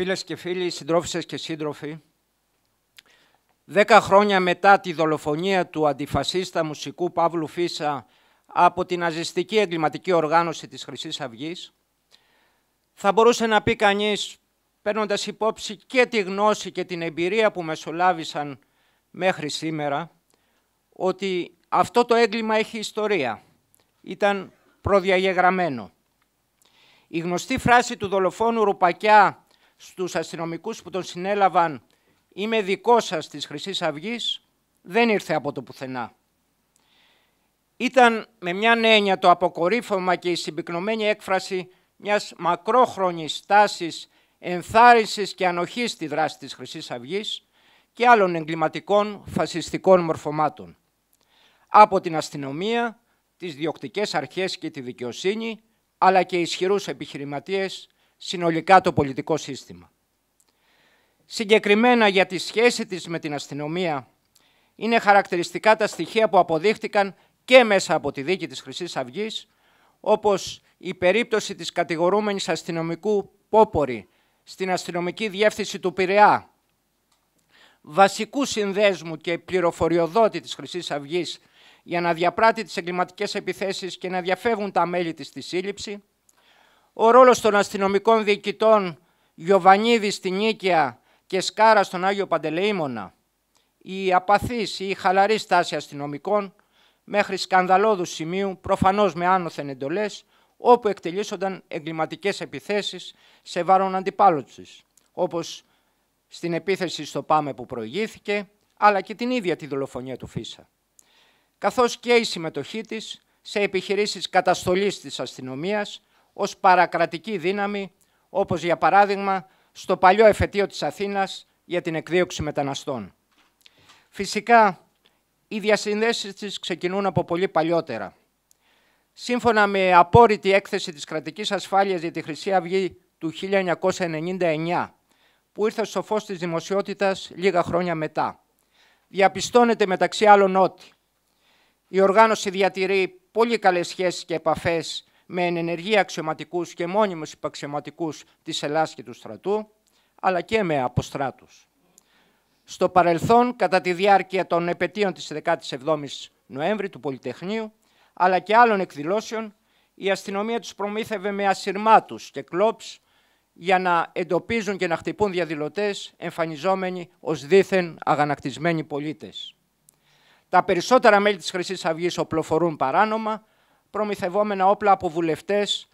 Φίλες και φίλοι, συντρόφισσες και σύντροφοι, δέκα χρόνια μετά τη δολοφονία του αντιφασίστα μουσικού Παύλου Φίσα από την ναζιστική εγκληματική οργάνωση της χρυσής αυγής, θα μπορούσε να πει κανείς, παίρνοντας υπόψη και τη γνώση και την εμπειρία που μεσολάβησαν μέχρι σήμερα, ότι αυτό το έγκλημα έχει ιστορία. Ήταν προδιαγεγραμμένο. Η γνωστή φράση του δολοφόνου Ρουπακιά στους αστυνομικούς που τον συνέλαβαν «Είμαι δικός σας της χρυσής αυγής, δεν ήρθε από το πουθενά. Ήταν με μια έννοια το αποκορύφωμα και η συμπυκνωμένη έκφραση μιας μακρόχρονης τάσης ενθάρρυνσης και ανοχής στη δράση της χρυσής αυγής και άλλων εγκληματικών φασιστικών μορφωμάτων. Από την αστυνομία, τις διοκτικές αρχές και τη δικαιοσύνη, αλλά και ισχυρούς επιχειρηματίες συνολικά το πολιτικό σύστημα. Συγκεκριμένα για τη σχέση της με την αστυνομία είναι χαρακτηριστικά τα στοιχεία που αποδείχτηκαν και μέσα από τη δίκη της χρυσής Αυγής όπως η περίπτωση της κατηγορούμενης αστυνομικού Πόπορη στην αστυνομική διεύθυνση του Πειραιά, βασικού συνδέσμου και πληροφοριοδότη της χρυσής αυγής για να διαπράττει τις εγκληματικές επιθέσεις και να διαφεύγουν τα μέλη της στη σύλληψη, ο ρόλος των αστυνομικών διοικητών Γιωβανίδης στην Νίκαια και Σκάρα στον Άγιο Παντελεήμονα, η απαθής ή η χαλαρή στάση αστυνομικών μέχρι σκανδαλώδους σημείου, προφανώς με άνωθεν εντολές, όπου εκτελήσονταν εγκληματικές επιθέσεις σε βάρον αντιπάλωσης, όπως στην επίθεση στο ΠΑΜΕ που προηγήθηκε, αλλά και την ίδια τη δολοφονία του Φίσα. Καθώς και η συμμετοχή της σε επιχειρήσεις καταστολής της αστυνομίας, ως παρακρατική δύναμη, όπως για παράδειγμα στο παλιό εφετείο της Αθήνας για την εκδίωξη μεταναστών. Φυσικά, οι διασυνδέσεις της ξεκινούν από πολύ παλιότερα. Σύμφωνα με απόρριτη έκθεση της κρατικής ασφάλειας για τη Χρυσή Αυγή του 1999, που ήρθε στο φως της δημοσιότητας λίγα χρόνια μετά. Διαπιστώνεται μεταξύ άλλων ότι η οργάνωση διατηρεί πολύ καλές σχέσεις και επαφές με ενεργή αξιωματικούς και μόνιμους υπαξιωματικούς της Ελλάς και του στρατού, αλλά και με αποστράτους. Στο παρελθόν, κατά τη διάρκεια των επαιτίων της 17ης Νοέμβρη του Πολυτεχνείου, αλλά και άλλων εκδηλώσεων, η αστυνομία τους προμήθευε με ασυρμάτους και κλόπς για να εντοπίζουν και να χτυπούν διαδηλωτές εμφανιζόμενοι ως δήθεν αγανακτισμένοι πολίτες. Τα περισσότερα μέλη της χρυσής Αυγής οπλοφορούν παράνομα, προμηθευόμενα όπλα από βουλευτές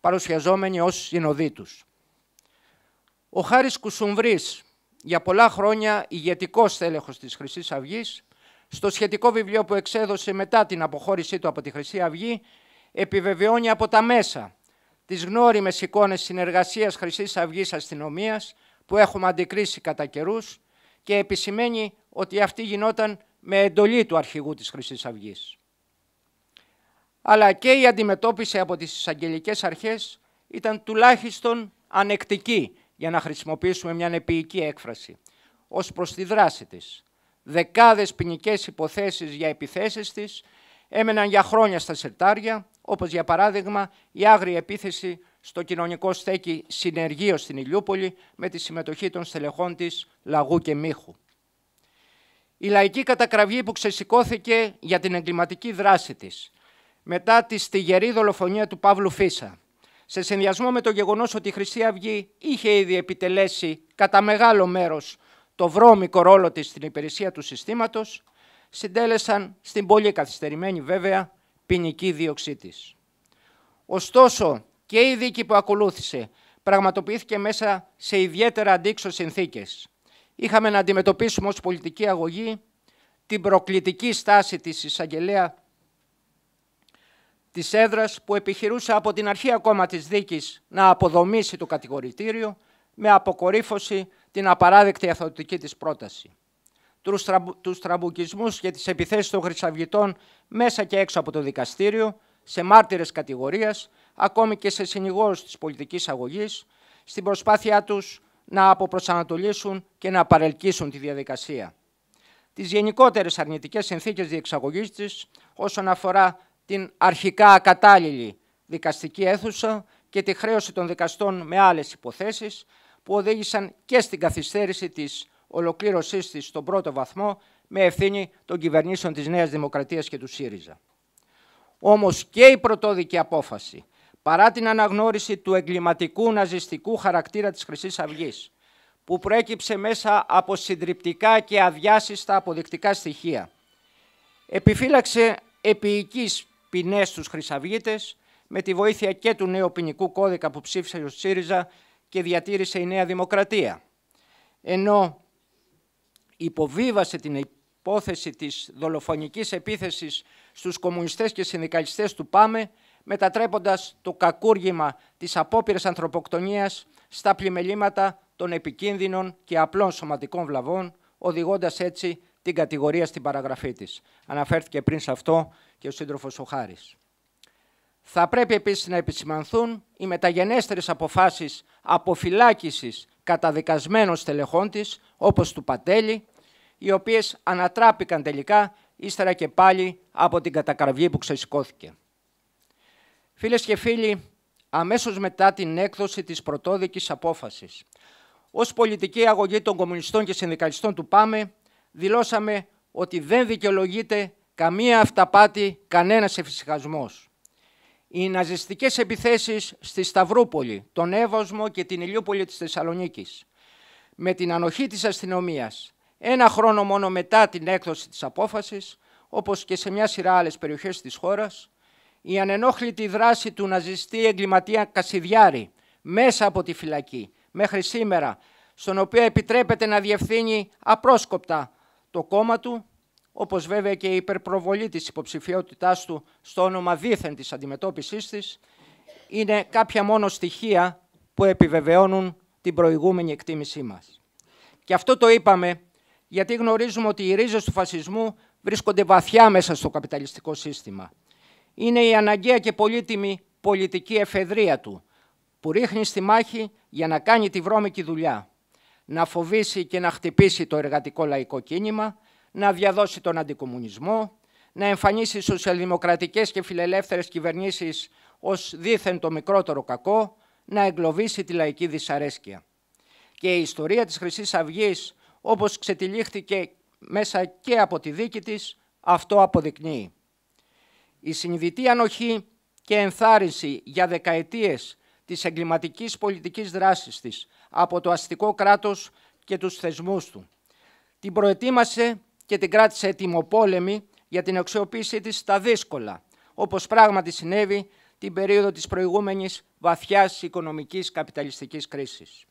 παρουσιαζόμενοι ως του. Ο Χάρης Κουσουμβρής, για πολλά χρόνια ηγετικός στέλεχος της χρυσής αυγής, στο σχετικό βιβλίο που εξέδωσε μετά την αποχώρησή του από τη Χρυσή Αυγή, επιβεβαιώνει από τα μέσα τις γνώριμες εικόνες συνεργασίας χρυσής αυγής αστυνομίας που έχουμε αντικρίσει κατά καιρούς και επισημαίνει ότι αυτή γινόταν με εντολή του αρχηγού της Χρυσής Αυγής αλλά και η αντιμετώπιση από τις εισαγγελικές αρχές ήταν τουλάχιστον ανεκτική, για να χρησιμοποιήσουμε μια νεπιική έκφραση, ως προς τη δράση της. Δεκάδες ποινικές υποθέσεις για επιθέσεις της έμεναν για χρόνια στα σερτάρια, όπως για παράδειγμα η άγρια επίθεση στο κοινωνικό στέκι συνεργείο στην Ηλιούπολη με τη συμμετοχή των στελεχών της Λαγού και Μίχου. Η λαϊκή κατακραυγή που ξεσηκώθηκε για την εγκληματική δράση της μετά τη στιγερή δολοφονία του Παύλου Φίσα. Σε συνδυασμό με το γεγονός ότι η Χρυσή Αυγή είχε ήδη επιτελέσει κατά μεγάλο μέρος το βρώμικο ρόλο της στην υπηρεσία του συστήματος, συντέλεσαν στην πολύ καθυστερημένη βέβαια ποινική δίωξή της. Ωστόσο και η δίκη που ακολούθησε πραγματοποιήθηκε μέσα σε ιδιαίτερα αντίξω συνθήκες. Είχαμε να αντιμετωπίσουμε ως πολιτική αγωγή την προκλητική στάση της εισαγγελέα της έδρας που επιχειρούσε από την αρχή ακόμα της δίκης να αποδομήσει το κατηγορητήριο με αποκορύφωση την απαράδεκτη αθωτική της πρόταση. Τους, τραμπουκισμού τραμπουκισμούς και τις επιθέσεις των χρυσαυγητών μέσα και έξω από το δικαστήριο, σε μάρτυρες κατηγορίας, ακόμη και σε συνηγόρους της πολιτικής αγωγής, στην προσπάθειά τους να αποπροσανατολίσουν και να παρελκύσουν τη διαδικασία. Τις γενικότερες αρνητικές συνθήκες διεξαγωγής της όσον αφορά την αρχικά ακατάλληλη δικαστική αίθουσα και τη χρέωση των δικαστών με άλλες υποθέσεις που οδήγησαν και στην καθυστέρηση της ολοκλήρωσής της στον πρώτο βαθμό με ευθύνη των κυβερνήσεων της Νέας Δημοκρατίας και του ΣΥΡΙΖΑ. Όμως και η πρωτόδικη απόφαση, παρά την αναγνώριση του εγκληματικού ναζιστικού χαρακτήρα της χρυσής αυγής, που προέκυψε μέσα από συντριπτικά και αδιάσυστα αποδεικτικά στοιχεία, επιφύλαξε επί Ποινές στους χρυσαυγίτες με τη βοήθεια και του νέου ποινικού κώδικα που ψήφισε ο ΣΥΡΙΖΑ και διατήρησε η Νέα Δημοκρατία. Ενώ υποβίβασε την υπόθεση της δολοφονικής επίθεσης στους κομμουνιστές και συνδικαλιστές του ΠΑΜΕ, μετατρέποντας το κακούργημα της απόπειρας ανθρωποκτονίας στα πλημελήματα των επικίνδυνων και απλών σωματικών βλαβών, οδηγώντας έτσι την κατηγορία στην παραγραφή της. Αναφέρθηκε πριν σε αυτό και ο σύντροφος ο Θα πρέπει επίσης να επισημανθούν οι μεταγενέστερες αποφάσεις αποφυλάκησης καταδικασμένων στελεχών της, όπως του Πατέλη, οι οποίες ανατράπηκαν τελικά ύστερα και πάλι από την κατακραυγή που ξεσηκώθηκε. Φίλες και φίλοι, αμέσως μετά την έκδοση της πρωτόδικης απόφασης, ως πολιτική αγωγή των κομμουνιστών και συνδικαλιστών του ΠΑΜΕ, δηλώσαμε ότι δεν δικαιολογείται Καμία αυταπάτη, κανένας εφησυχασμός. Οι ναζιστικές επιθέσεις στη Σταυρούπολη, τον Εύωσμο και την Ηλιούπολη της Θεσσαλονίκης με την ανοχή της αστυνομίας ένα χρόνο μόνο μετά την έκδοση της απόφασης, όπως και σε μια σειρά άλλες περιοχές της χώρας, η ανενόχλητη δράση του ναζιστή εγκληματία Κασιδιάρη μέσα από τη φυλακή μέχρι σήμερα, στον οποίο επιτρέπεται να διευθύνει απρόσκοπτα το κόμμα του, όπως βέβαια και η υπερπροβολή της υποψηφιότητάς του στο όνομα δίθεν της αντιμετώπισης της, είναι κάποια μόνο στοιχεία που επιβεβαιώνουν την προηγούμενη εκτίμησή μας. Και αυτό το είπαμε γιατί γνωρίζουμε ότι οι ρίζες του φασισμού βρίσκονται βαθιά μέσα στο καπιταλιστικό σύστημα. Είναι η αναγκαία και πολύτιμη πολιτική εφεδρεία του, που ρίχνει στη μάχη για να κάνει τη βρώμικη δουλειά, να φοβήσει και να χτυπήσει το εργατικό λαϊκό κίνημα, να διαδώσει τον αντικομουνισμό, να εμφανίσει σοσιαλδημοκρατικές και φιλελεύθερες κυβερνήσεις ως δήθεν το μικρότερο κακό, να εγκλωβίσει τη λαϊκή δυσαρέσκεια. Και η ιστορία της χρυσής αυγής, όπως ξετυλίχθηκε μέσα και από τη δίκη της, αυτό αποδεικνύει. Η συνειδητή ανοχή και ενθάρρυνση για δεκαετίες της εγκληματικής πολιτικής δράσης της από το αστικό κράτος και τους θεσμούς του. Την προετοίμασε και την κράτησε ετοιμοπόλεμη για την αξιοποίησή της στα δύσκολα, όπως πράγματι συνέβη την περίοδο της προηγούμενης βαθιάς οικονομικής καπιταλιστικής κρίσης.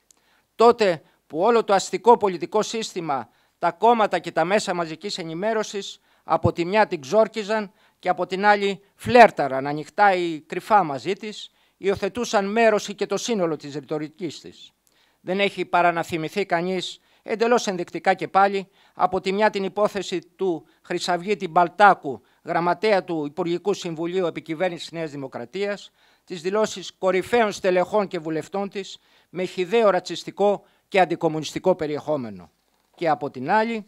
Τότε που όλο το αστικό πολιτικό σύστημα, τα κόμματα και τα μέσα μαζικής ενημέρωσης από τη μια την ξόρκιζαν και από την άλλη φλέρταραν ανοιχτά ή κρυφά μαζί της, υιοθετούσαν μέρος και το σύνολο της ρητορικής της. Δεν έχει παρά να θυμηθεί κανείς Εντελώς ενδεικτικά και πάλι, από τη μια την υπόθεση του Χρυσαυγήτη Μπαλτάκου, γραμματέα του Υπουργικού Συμβουλίου Επικυβέρνησης Νέας Δημοκρατίας, τις δηλώσεις κορυφαίων στελεχών και βουλευτών της, με χιδαίο ρατσιστικό και αντικομουνιστικό περιεχόμενο. Και από την άλλη,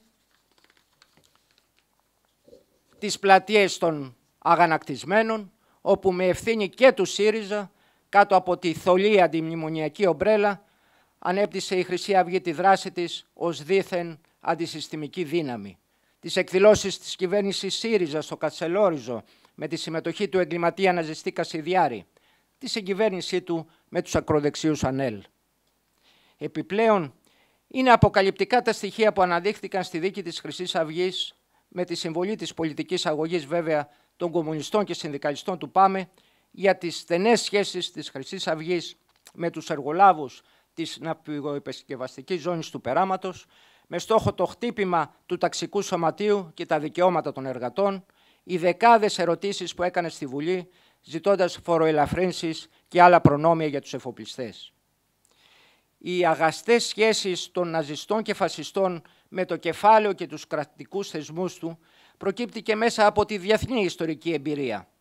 τι πλατείες των αγανακτισμένων, όπου με ευθύνη και του ΣΥΡΙΖΑ, κάτω από τη θολή αντιμνημονιακή ομπρέλα, ανέπτυσε η Χρυσή Αυγή τη δράση της ως δίθεν αντισυστημική δύναμη. Τις εκδηλώσεις της κυβέρνησης ΣΥΡΙΖΑ στο Κατσελόριζο με τη συμμετοχή του εγκληματία Ναζιστή Κασιδιάρη, τη συγκυβέρνησή του με τους ακροδεξίους ΑΝΕΛ. Επιπλέον, είναι αποκαλυπτικά τα στοιχεία που αναδείχθηκαν στη δίκη της χρυσής αυγής με τη συμβολή της πολιτικής αγωγής βέβαια των κομμουνιστών και συνδικαλιστών του ΠΑΜΕ για τις στενές σχέσεις της χρυσής αυγής με τους εργολάβους, της ναυπηγοεπισκευαστικής ζώνης του Περάματος με στόχο το χτύπημα του ταξικού σωματείου και τα δικαιώματα των εργατών, οι δεκάδες ερωτήσεις που έκανε στη Βουλή ζητώντας φοροελαφρύνσεις και άλλα προνόμια για τους εφοπλιστές. Οι αγαστές σχέσεις των ναζιστών και φασιστών με το κεφάλαιο και τους κρατικούς θεσμούς του προκύπτει και μέσα από τη διεθνή ιστορική εμπειρία –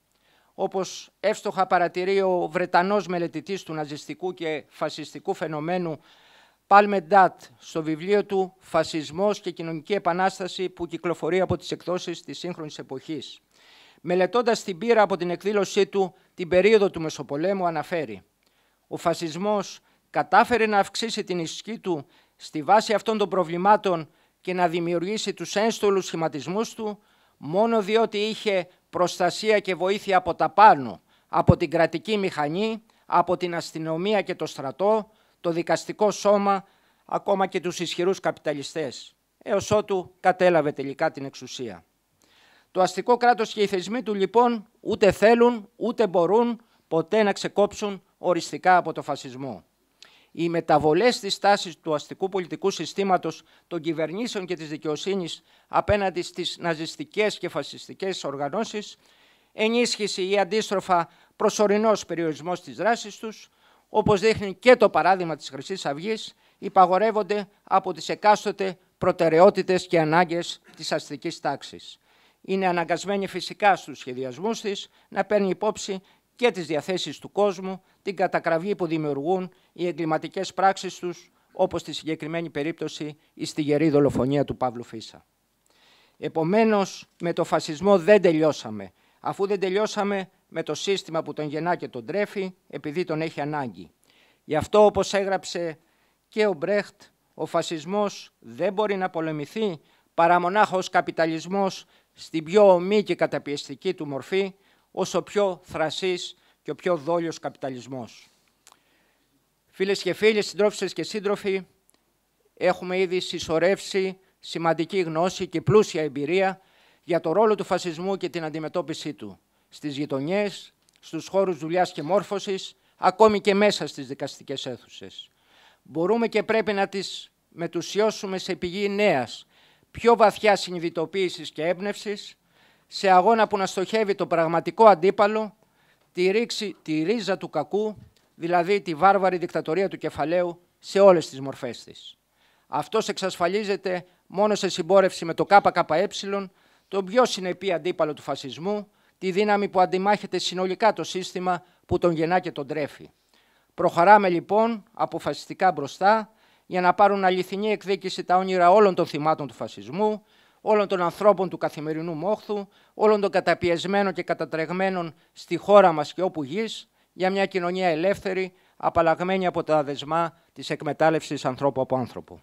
όπως εύστοχα παρατηρεί ο Βρετανός μελετητής του ναζιστικού και φασιστικού φαινομένου Πάλμεντάτ Ντάτ στο βιβλίο του «Φασισμός και κοινωνική επανάσταση» που κυκλοφορεί από τις εκδόσεις της σύγχρονης εποχής. Μελετώντας την πείρα από την εκδήλωσή του την περίοδο του Μεσοπολέμου αναφέρει «Ο φασισμός κατάφερε να αυξήσει την ισχύ του στη βάση αυτών των προβλημάτων και να δημιουργήσει τους ένστολους σχηματισμούς του μόνο διότι είχε προστασία και βοήθεια από τα πάνω, από την κρατική μηχανή, από την αστυνομία και το στρατό, το δικαστικό σώμα, ακόμα και τους ισχυρούς καπιταλιστές, έως ότου κατέλαβε τελικά την εξουσία. Το αστικό κράτος και οι θεσμοί του λοιπόν ούτε θέλουν ούτε μπορούν ποτέ να ξεκόψουν οριστικά από το φασισμό οι μεταβολές της τάσης του αστικού πολιτικού συστήματος των κυβερνήσεων και της δικαιοσύνης απέναντι στις ναζιστικές και φασιστικές οργανώσεις, ενίσχυση ή αντίστροφα προσωρινός περιορισμός της δράσης τους, όπως δείχνει και το παράδειγμα της χρυσής αυγής, υπαγορεύονται από τις εκάστοτε προτεραιότητες και ανάγκες της αστικής τάξης. Είναι αναγκασμένη φυσικά στους σχεδιασμούς της να παίρνει υπόψη και τις διαθέσεις του κόσμου, την κατακραυγή που δημιουργούν οι εγκληματικές πράξεις τους, όπως στη συγκεκριμένη περίπτωση η στιγερή δολοφονία του Παύλου Φίσα. Επομένως, με το φασισμό δεν τελειώσαμε, αφού δεν τελειώσαμε με το σύστημα που τον γεννά και τον τρέφει, επειδή τον έχει ανάγκη. Γι' αυτό, όπως έγραψε και ο Μπρέχτ, ο φασισμός δεν μπορεί να πολεμηθεί παρά μονάχα καπιταλισμός στην πιο ομή και καταπιεστική του μορφή, όσο πιο θρασής και ο πιο δόλιος καπιταλισμός. Φίλες και φίλοι, συντρόφισσες και σύντροφοι, έχουμε ήδη συσσωρεύσει σημαντική γνώση και πλούσια εμπειρία για το ρόλο του φασισμού και την αντιμετώπιση του στις γειτονιές, στους χώρους δουλειάς και μόρφωσης, ακόμη και μέσα στις δικαστικές αίθουσες. Μπορούμε και πρέπει να τις μετουσιώσουμε σε πηγή νέας, πιο βαθιά συνειδητοποίησης και έμπνευσης σε αγώνα που να στοχεύει το πραγματικό αντίπαλο, τη, ρίξη, τη ρίζα του κακού, δηλαδή τη βάρβαρη δικτατορία του κεφαλαίου σε όλες τις μορφές της. Αυτός εξασφαλίζεται μόνο σε συμπόρευση με το ΚΚΕ, τον πιο συνεπή αντίπαλο του φασισμού, τη δύναμη που αντιμάχεται συνολικά το σύστημα που τον γεννά και τον τρέφει. Προχωράμε λοιπόν αποφασιστικά μπροστά για να πάρουν αληθινή εκδίκηση τα όνειρα όλων των θυμάτων του φασισμού, όλων των ανθρώπων του καθημερινού μόχθου, όλων των καταπιεσμένων και κατατρεγμένων στη χώρα μας και όπου γης, για μια κοινωνία ελεύθερη, απαλλαγμένη από τα δεσμά της εκμετάλλευσης ανθρώπου από άνθρωπο.